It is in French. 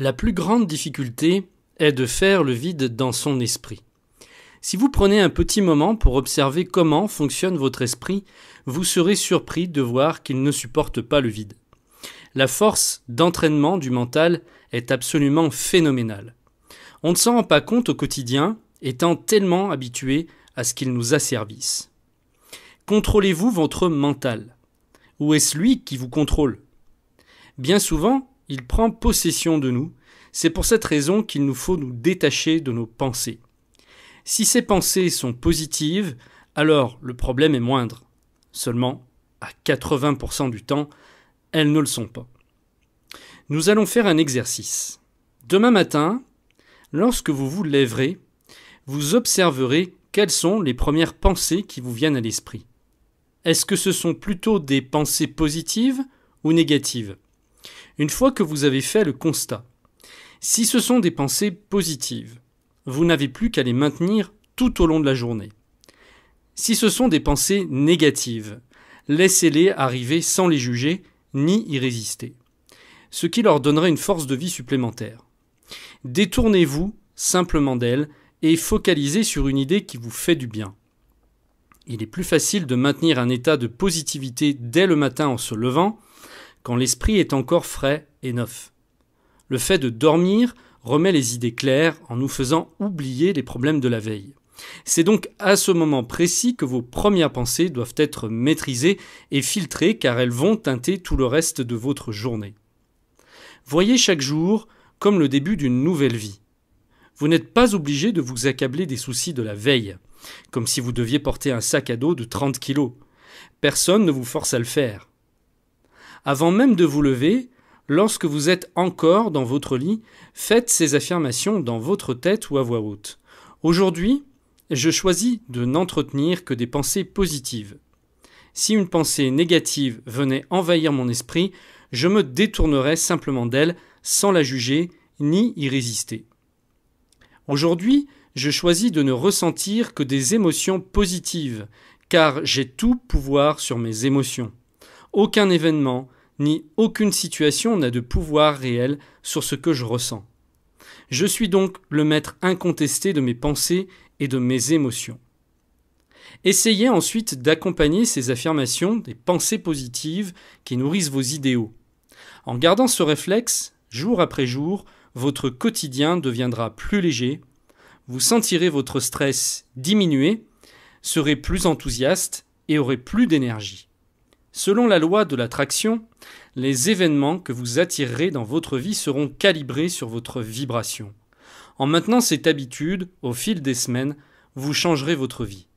La plus grande difficulté est de faire le vide dans son esprit. Si vous prenez un petit moment pour observer comment fonctionne votre esprit, vous serez surpris de voir qu'il ne supporte pas le vide. La force d'entraînement du mental est absolument phénoménale. On ne s'en rend pas compte au quotidien, étant tellement habitué à ce qu'il nous asservisse. Contrôlez-vous votre mental Ou est-ce lui qui vous contrôle Bien souvent, il prend possession de nous. C'est pour cette raison qu'il nous faut nous détacher de nos pensées. Si ces pensées sont positives, alors le problème est moindre. Seulement, à 80% du temps, elles ne le sont pas. Nous allons faire un exercice. Demain matin, lorsque vous vous lèverez, vous observerez quelles sont les premières pensées qui vous viennent à l'esprit. Est-ce que ce sont plutôt des pensées positives ou négatives une fois que vous avez fait le constat, si ce sont des pensées positives, vous n'avez plus qu'à les maintenir tout au long de la journée. Si ce sont des pensées négatives, laissez-les arriver sans les juger ni y résister, ce qui leur donnerait une force de vie supplémentaire. Détournez-vous simplement d'elles et focalisez sur une idée qui vous fait du bien. Il est plus facile de maintenir un état de positivité dès le matin en se levant quand l'esprit est encore frais et neuf. Le fait de dormir remet les idées claires en nous faisant oublier les problèmes de la veille. C'est donc à ce moment précis que vos premières pensées doivent être maîtrisées et filtrées car elles vont teinter tout le reste de votre journée. Voyez chaque jour comme le début d'une nouvelle vie. Vous n'êtes pas obligé de vous accabler des soucis de la veille, comme si vous deviez porter un sac à dos de 30 kilos. Personne ne vous force à le faire. Avant même de vous lever, lorsque vous êtes encore dans votre lit, faites ces affirmations dans votre tête ou à voix haute. Aujourd'hui, je choisis de n'entretenir que des pensées positives. Si une pensée négative venait envahir mon esprit, je me détournerais simplement d'elle sans la juger ni y résister. Aujourd'hui, je choisis de ne ressentir que des émotions positives, car j'ai tout pouvoir sur mes émotions. Aucun événement, ni aucune situation n'a de pouvoir réel sur ce que je ressens. Je suis donc le maître incontesté de mes pensées et de mes émotions. Essayez ensuite d'accompagner ces affirmations des pensées positives qui nourrissent vos idéaux. En gardant ce réflexe, jour après jour, votre quotidien deviendra plus léger, vous sentirez votre stress diminuer, serez plus enthousiaste et aurez plus d'énergie. Selon la loi de l'attraction, les événements que vous attirerez dans votre vie seront calibrés sur votre vibration. En maintenant cette habitude, au fil des semaines, vous changerez votre vie.